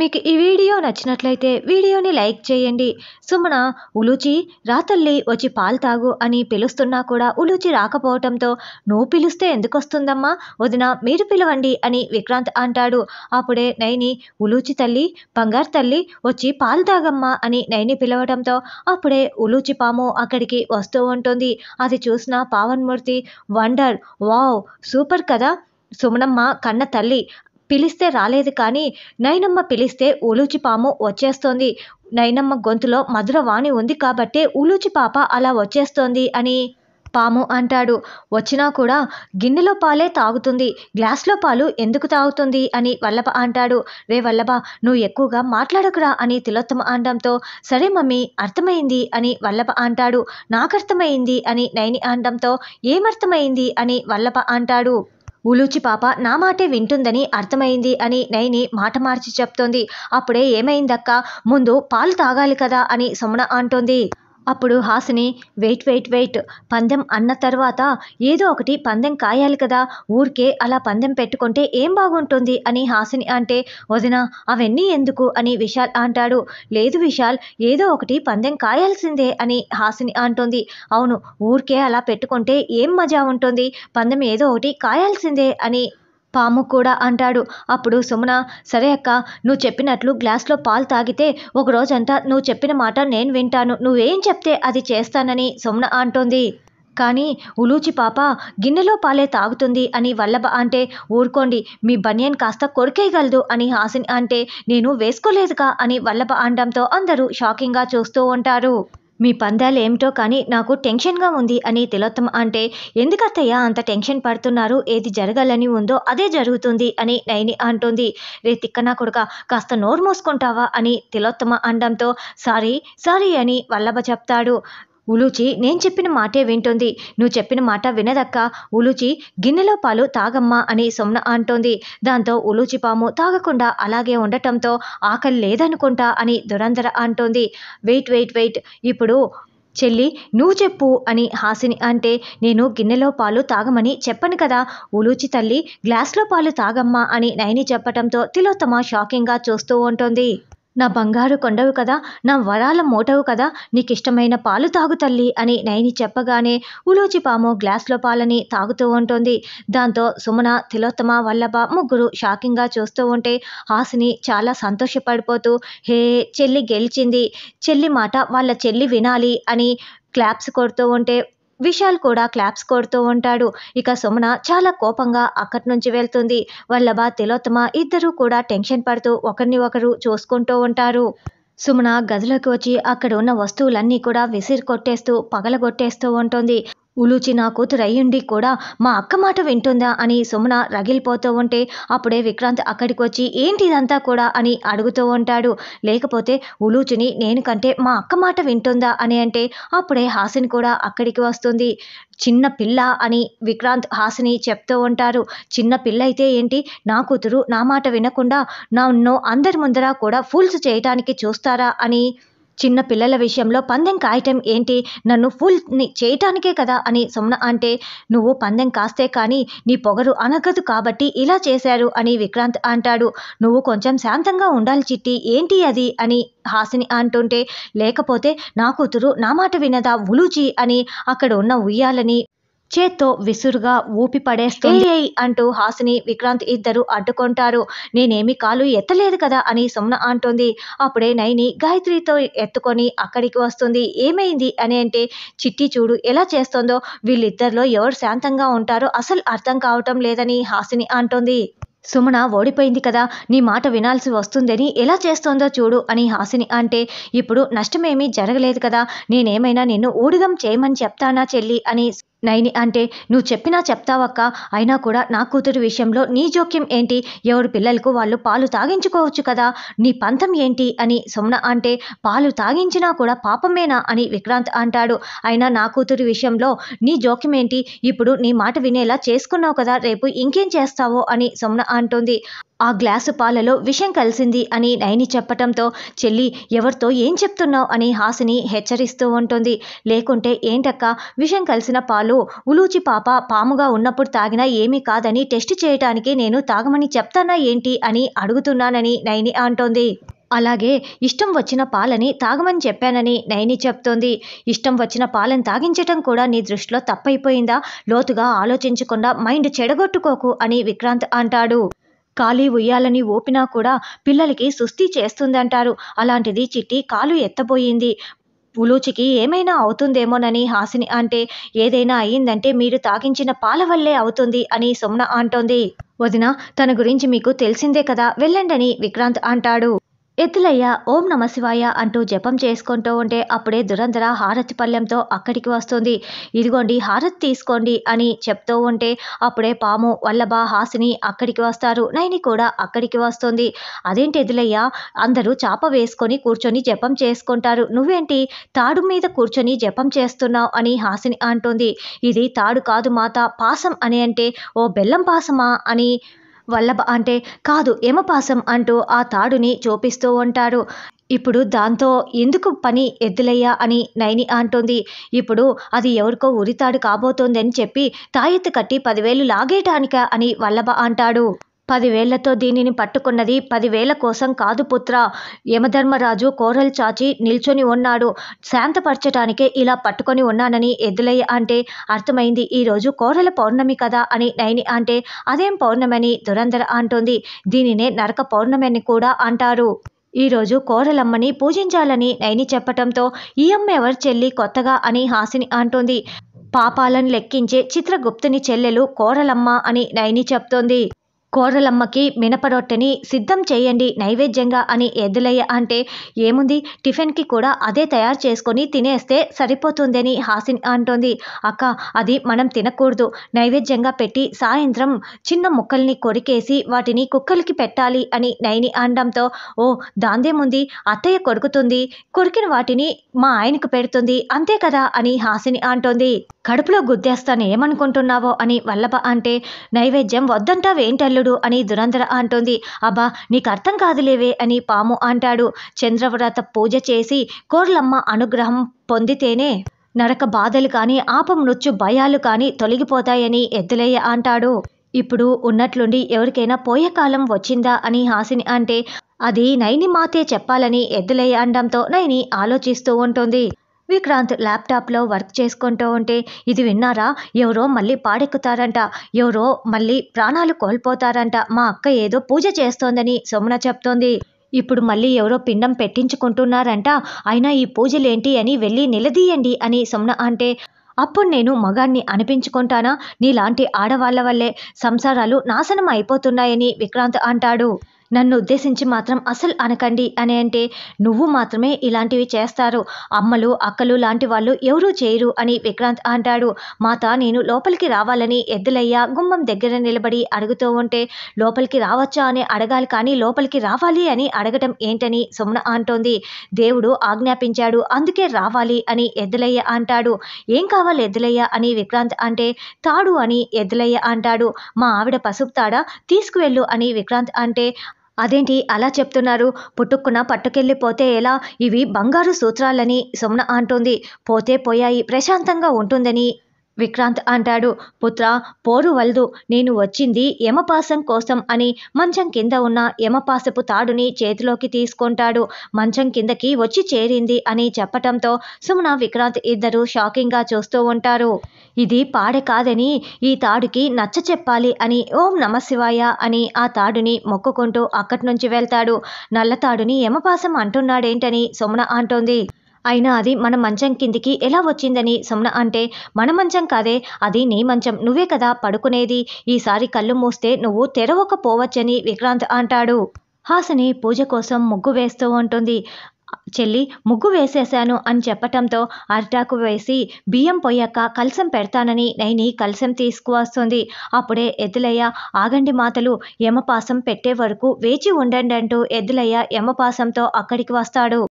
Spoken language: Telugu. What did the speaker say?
మీకు ఈ వీడియో నచ్చినట్లయితే వీడియోని లైక్ చేయండి సుమన ఉలూచి రాతల్లి వచ్చి పాలు తాగు అని పిలుస్తున్నా కూడా ఉలూచి రాకపోవటంతో నువ్వు పిలిస్తే ఎందుకు వస్తుందమ్మా వదిన మీరు పిలవండి అని విక్రాంత్ అంటాడు అప్పుడే నైని ఉలూచి తల్లి బంగారు తల్లి వచ్చి పాలు తాగమ్మా అని నైని పిలవడంతో అప్పుడే ఉలూచి పాము అక్కడికి వస్తూ ఉంటుంది అది చూసిన పావన్మూర్తి వండర్ వావ్ సూపర్ కదా సుమనమ్మ కన్న తల్లి పిలిస్తే రాలేదు కానీ నైనమ్మ పిలిస్తే పాము వచ్చేస్తోంది నైనమ్మ గొంతులో మధుర వాణి ఉంది కాబట్టే ఉలూచి పాప అలా వచ్చేస్తోంది అని పాము అంటాడు వచ్చినా కూడా గిన్నెలో పాలే తాగుతుంది గ్లాస్లో పాలు ఎందుకు తాగుతుంది అని వల్లభ అంటాడు రే వల్లభ నువ్వు ఎక్కువగా మాట్లాడకురా అని తిలోత్తమ అనడంతో సరే మమ్మీ అర్థమైంది అని వల్లభ అంటాడు నాకర్థమైంది అని నైని అనడంతో ఏమర్థమైంది అని వల్లభ అంటాడు ఉలూచి పాప నా మాటే వింటుందని అర్థమైంది అని నయని మాట మార్చి చెప్తోంది అప్పుడే ఏమైందక్క ముందు పాలు తాగాలి కదా అని సుమన అంటోంది అప్పుడు హాసిని వెయిట్ వెయిట్ వెయిట్ పందెం అన్న తర్వాత ఏదో ఒకటి పందెం కాయాలి కదా ఊరికే అలా పందెం పెట్టుకుంటే ఏం బాగుంటుంది అని హాసిని అంటే వదిన అవన్నీ ఎందుకు అని విశాల్ అంటాడు లేదు విశాల్ ఏదో ఒకటి పందెం కాయాల్సిందే అని హాసిని అంటుంది అవును ఊరికే అలా పెట్టుకుంటే ఏం మజా ఉంటుంది పందెం ఏదో ఒకటి కాయాల్సిందే అని పాము కూడా అంటాడు అప్పుడు సుమన సరే అక్క నువ్వు చెప్పినట్లు గ్లాస్లో పాలు తాగితే ఒక రోజంతా నువ్వు చెప్పిన మాట నేను వింటాను నువ్వేం చెప్తే అది చేస్తానని సుమన అంటుంది కానీ ఉలూచి పాప గిన్నెలో పాలే తాగుతుంది అని వల్లభ అంటే ఊరుకోండి మీ బనియన్ కాస్త కొరికేయగలదు అని హాసిన్ అంటే నేను వేసుకోలేదుగా అని వల్లభ అనడంతో అందరూ షాకింగ్గా చూస్తూ ఉంటారు మీ పందాలు ఏమిటో కానీ నాకు టెన్షన్గా ఉంది అని తిలోత్తమ అంటే ఎందుకత్తయ్య అంత టెన్షన్ పడుతున్నారు ఏది జరగాలని ఉందో అదే జరుగుతుంది అని నైని అంటుంది రే తిక్కనా కొడుక కాస్త నోరు మూసుకుంటావా అని తిలోత్తమ అనడంతో సారీ సారీ అని వల్లభ చెప్తాడు ఉలూచి నేను చెప్పిన మాటే వింటోంది నువ్వు చెప్పిన మాట వినదక్క ఉలూచి గిన్నెలో పాలు తాగమ్మా అని సొమ్న అంటోంది దాంతో ఉలూచి పాము తాగకుండా అలాగే ఉండటంతో ఆకలి లేదనుకుంటా అని దురంధర అంటోంది వెయిట్ వెయిట్ వెయిట్ ఇప్పుడు చెల్లి నువ్వు చెప్పు అని హాసిని అంటే నేను గిన్నెలో పాలు తాగమని చెప్పను కదా ఉలూచి తల్లి గ్లాస్లో పాలు తాగమ్మా అని నయని చెప్పటంతో తిలోత్తమ షాకింగ్గా చూస్తూ ఉంటుంది నా బంగారు కొండవు కదా నా వరాల మోటవు కదా నీకు ఇష్టమైన పాలు తాగు తల్లి అని నయని చెప్పగానే ఉలోచి పాము గ్లాస్లో పాలని తాగుతూ ఉంటుంది దాంతో సుమన తిలోత్తమ వల్లభ ముగ్గురు షాకింగ్గా చూస్తూ ఉంటే హాసిని చాలా సంతోషపడిపోతూ హే చెల్లి గెలిచింది చెల్లి మాట వాళ్ళ చెల్లి వినాలి అని క్లాప్స్ కొడుతూ ఉంటే విశాల్ కూడా క్లాప్స్ కొడుతూ ఉంటాడు ఇక సుమన చాలా కోపంగా అక్కడి నుంచి వెళ్తుంది వల్లభ తిలోత్తమ ఇద్దరూ కూడా టెన్షన్ పడుతూ ఒకరిని ఒకరు చూసుకుంటూ ఉంటారు సుమన గదిలోకి వచ్చి అక్కడ ఉన్న వస్తువులన్నీ కూడా విసిరి కొట్టేస్తూ పగలగొట్టేస్తూ ఉంటుంది ఉలూచి నా కూతురు అయ్యుండి కూడా మా అక్క మాట వింటుందా అని సుమన రగిలిపోతూ ఉంటే అప్పుడే విక్రాంత్ అక్కడికి వచ్చి ఏంటి ఇదంతా కూడా అని అడుగుతూ ఉంటాడు లేకపోతే ఉలూచిని నేను కంటే మా అక్క మాట వింటుందా అని అంటే అప్పుడే హాసిని కూడా అక్కడికి వస్తుంది చిన్న పిల్ల అని విక్రాంత్ హాసిని చెప్తూ ఉంటారు చిన్న పిల్ల అయితే ఏంటి నా కూతురు నా మాట వినకుండా నన్ను అందరి ముందర కూడా ఫూల్స్ చేయటానికి చూస్తారా అని చిన్న పిల్లల విషయంలో పందెం కాయటం ఏంటి నన్ను ఫుల్ని చేయటానికే కదా అని సుమన అంటే నువ్వు పందెం కాస్తే కానీ నీ పొగరు అనగదు కాబట్టి ఇలా చేశారు అని విక్రాంత్ అంటాడు నువ్వు కొంచెం శాంతంగా ఉండాలి చిట్టి ఏంటి అది అని హాసిని అంటుంటే లేకపోతే నా కూతురు నా మాట వినదా ఉలూచి అని అక్కడ ఉన్న ఉయ్యాలని చేత్తో విసురుగా ఊపి పడేస్తుంది అంటూ హాసిని విక్రాంత్ ఇద్దరు అడ్డుకుంటారు నేనేమి కాలు ఎత్తలేదు కదా అని సుమన అంటుంది అప్పుడే నైని గాయత్రితో ఎత్తుకొని అక్కడికి వస్తుంది ఏమైంది అని అంటే చిట్టి చూడు ఎలా చేస్తుందో వీళ్ళిద్దరిలో ఎవరు శాంతంగా ఉంటారో అసలు అర్థం కావటం లేదని హాసిని అంటుంది సుమన ఓడిపోయింది కదా నీ మాట వినాల్సి వస్తుందని ఎలా చేస్తోందో చూడు అని హాసిని అంటే ఇప్పుడు నష్టమేమీ జరగలేదు కదా నేనేమైనా నిన్ను ఊడిగం చేయమని చెప్తానా చెల్లి అని నైని అంటే నువ్వు చెప్పినా చెప్తావక్క అయినా కూడా నా కూతురు విషయంలో నీ జోక్యం ఏంటి ఎవరి పిల్లలకు వాళ్ళు పాలు తాగించుకోవచ్చు కదా నీ పంతం ఏంటి అని సుమ్న అంటే పాలు తాగించినా కూడా పాపమేనా అని విక్రాంత్ అంటాడు అయినా నా కూతురు విషయంలో నీ జోక్యం ఏంటి ఇప్పుడు నీ మాట వినేలా చేసుకున్నావు కదా రేపు ఇంకేం చేస్తావో అని సుమ్న అంటుంది ఆ గ్లాసు పాలలో విషం కలిసింది అని నయని చెప్పటంతో చెల్లి ఎవరితో ఏం చెప్తున్నావు అని హాసిని హెచ్చరిస్తూ ఉంటుంది లేకుంటే ఏంటక్క విషం కలిసిన పాలు ఉలూచి పాప పాముగా ఉన్నప్పుడు తాగినా ఏమీ కాదని టెస్ట్ చేయటానికి నేను తాగమని చెప్తానా ఏంటి అని అడుగుతున్నానని నయని అంటోంది అలాగే ఇష్టం వచ్చిన పాలని తాగమని చెప్పానని నయని చెప్తోంది ఇష్టం వచ్చిన పాలను తాగించటం కూడా నీ దృష్టిలో తప్పైపోయిందా లోతుగా ఆలోచించకుండా మైండ్ చెడగొట్టుకోకు అని విక్రాంత్ అంటాడు ఖాళీ ఉయ్యాలని ఓపినా కూడా పిల్లలకి సుస్థి చేస్తుందంటారు అలాంటిది చిట్టి కాలు ఎత్తబోయింది ఉలూచికి ఏమైనా అవుతుందేమోనని హాసిని అంటే ఏదైనా అయ్యిందంటే మీరు తాగించిన పాల వల్లే అవుతుంది అని సుమ్న అంటోంది వదిన తన గురించి మీకు తెలిసిందే కదా వెళ్ళండని విక్రాంత్ అంటాడు ఎత్తులయ్య ఓం నమ శివాయ అంటూ జపం చేసుకుంటూ ఉంటే అప్పుడే దురంధర హారతి పళ్ళెంతో అక్కడికి వస్తుంది ఇదిగోండి హారతి తీసుకోండి అని చెప్తూ ఉంటే అప్పుడే పాము వల్లభ హాసిని అక్కడికి వస్తారు నైని కూడా అక్కడికి వస్తుంది అదేంటి ఎదులయ్య అందరూ చాప వేసుకొని కూర్చొని జపం చేసుకుంటారు నువ్వేంటి తాడు మీద కూర్చొని జపం చేస్తున్నావు అని హాసిని అంటుంది ఇది తాడు కాదు మాత పాసం అని అంటే ఓ బెల్లం పాసమా అని వల్లభ అంటే కాదు యమపాసం అంటూ ఆ తాడుని చూపిస్తూ ఉంటాడు ఇప్పుడు దాంతో ఎందుకు పని ఎద్దులయ్యా అని నైని అంటుంది ఇప్పుడు అది ఎవరికో ఉరితాడు కాబోతోందని చెప్పి తాయెత్తు కట్టి పదివేలు లాగేటానిక అని వల్లభ అంటాడు పదివేళ్లతో దీనిని పట్టుకున్నది పదివేల కోసం కాదు పుత్ర యమధర్మరాజు కోరలు చాచి నిల్చొని ఉన్నాడు శాంతపరచటానికే ఇలా పట్టుకొని ఉన్నానని ఎద్దులయ్య అంటే అర్థమైంది ఈరోజు కోరల పౌర్ణమి కదా అని నైని అంటే అదేం పౌర్ణమని దురంధర అంటుంది దీనినే నరక పౌర్ణమని కూడా అంటారు ఈరోజు కోరలమ్మని పూజించాలని నైని చెప్పటంతో ఈ అమ్మ ఎవరి చెల్లి కొత్తగా అని హాసిని అంటుంది పాపాలను లెక్కించే చిత్రగుప్తుని చెల్లెలు కోరలమ్మ అని నైని చెప్తోంది కోరలమ్మకి మినపరొట్టెని సిద్ధం చేయండి నైవేద్యంగా అని ఎద్దులయ్య అంటే ఏముంది టిఫిన్కి కూడా అదే తయారు చేసుకొని తినేస్తే సరిపోతుందని హాసిన్ అంటోంది అక్క అది మనం తినకూడదు నైవేద్యంగా పెట్టి సాయంత్రం చిన్న ముక్కల్ని కొరికేసి వాటిని కుక్కలకి పెట్టాలి అని నైని అనడంతో ఓ దాందేముంది అత్తయ్య కొడుకుతుంది కొరికిన వాటిని మా ఆయనకు పెడుతుంది అంతే కదా అని హాసిని అంటోంది కడుపులో గుద్దేస్తాను ఏమనుకుంటున్నావో అని వల్లభ అంటే నైవేద్యం వద్దంటావేంటల్లుడు చూడు అని దురంధర అంటోంది అబ్బా నీకు అర్థం కాదులేవే అని పాము అంటాడు చంద్రవ్రత పూజ చేసి కోర్లమ్మ అనుగ్రహం పొందితేనే నరక బాధలు కానీ ఆపం నొచ్చు భయాలు కానీ తొలగిపోతాయని ఎద్దులయ్య అంటాడు ఇప్పుడు ఉన్నట్లుండి ఎవరికైనా పోయే కాలం వచ్చిందా అని హాసిని అంటే అది నైని మాతే చెప్పాలని ఎద్దులయ్య అనడంతో నైని ఆలోచిస్తూ ఉంటుంది విక్రాంత్ ల్యాప్టాప్లో వర్క్ చేసుకుంటూ ఉంటే ఇది విన్నారా ఎవరో మళ్ళీ పాడెక్కుతారంట ఎవరో మళ్ళీ ప్రాణాలు కోల్పోతారంట మా అక్క ఏదో పూజ చేస్తోందని సోమన చెప్తోంది ఇప్పుడు మళ్ళీ ఎవరో పిండం పెట్టించుకుంటున్నారంట అయినా ఈ పూజలేంటి అని వెళ్ళి నిలదీయండి అని సుమన అంటే అప్పుడు నేను మగాన్ని అనిపించుకుంటానా నీలాంటి ఆడవాళ్ల వల్లే సంసారాలు నాశనం అయిపోతున్నాయని విక్రాంత్ అంటాడు నన్ను ఉద్దేశించి మాత్రం అసలు అనకండి అని అంటే నువ్వు మాత్రమే ఇలాంటివి చేస్తారు అమ్మలు అక్కలు లాంటి వాళ్ళు ఎవరూ చేయరు అని విక్రాంత్ అంటాడు మాత నేను లోపలికి రావాలని ఎద్దులయ్య గుమ్మం దగ్గర నిలబడి అడుగుతూ ఉంటే లోపలికి రావచ్చా అని అడగాలి కానీ లోపలికి రావాలి అని అడగటం ఏంటని సుమన అంటోంది దేవుడు ఆజ్ఞాపించాడు అందుకే రావాలి అని ఎద్దులయ్య అంటాడు ఏం కావాలి ఎద్దులయ్య అని విక్రాంత్ అంటే తాడు అని ఎద్దులయ్య అంటాడు మా ఆవిడ పసుపు తాడా తీసుకువెళ్ళు అని విక్రాంత్ అంటే అదేంటి అలా చెప్తున్నారు పుట్టుక్కున పట్టుకెళ్ళిపోతే ఎలా ఇవి బంగారు సూత్రాలని సుమన అంటుంది పోతే పోయాయి ప్రశాంతంగా ఉంటుందని విక్రాంత్ అంటాడు పుత్ర పోరు వల్దు నేను వచ్చింది యమపాసం కోసం అని మంచం కింద ఉన్న యమపాసపు తాడుని చేతిలోకి తీసుకుంటాడు మంచం కిందకి వచ్చి చేరింది అని చెప్పటంతో సుమన విక్రాంత్ ఇద్దరు షాకింగ్గా చూస్తూ ఉంటారు ఇది పాడె కాదని ఈ తాడుకి నచ్చ చెప్పాలి అని ఓం నమశివాయ అని ఆ తాడుని మొక్కుకుంటూ అక్కడి నుంచి వెళ్తాడు నల్ల తాడుని యమపాసం అంటున్నాడేంటని సుమన అంటోంది అయినా అది మన మంచం కిందికి ఎలా వచ్చిందని సుమ్న అంటే మన మంచం కాదే అది నీ మంచం నువ్వే కదా పడుకునేది ఈసారి కళ్ళు మూస్తే నువ్వు తెరవకపోవచ్చని విక్రాంత్ అంటాడు హాసిని పూజ కోసం ముగ్గు వేస్తూ ఉంటుంది చెల్లి ముగ్గు వేసేశాను అని చెప్పటంతో అరిటాకు వేసి బియ్యం పోయాక కలసం పెడతానని నైని కలసం తీసుకువస్తుంది అప్పుడే ఎద్దులయ్య ఆగండి మాతలు యమపాసం పెట్టే వరకు వేచి ఉండండి అంటూ ఎద్దులయ్య యమపాసంతో అక్కడికి వస్తాడు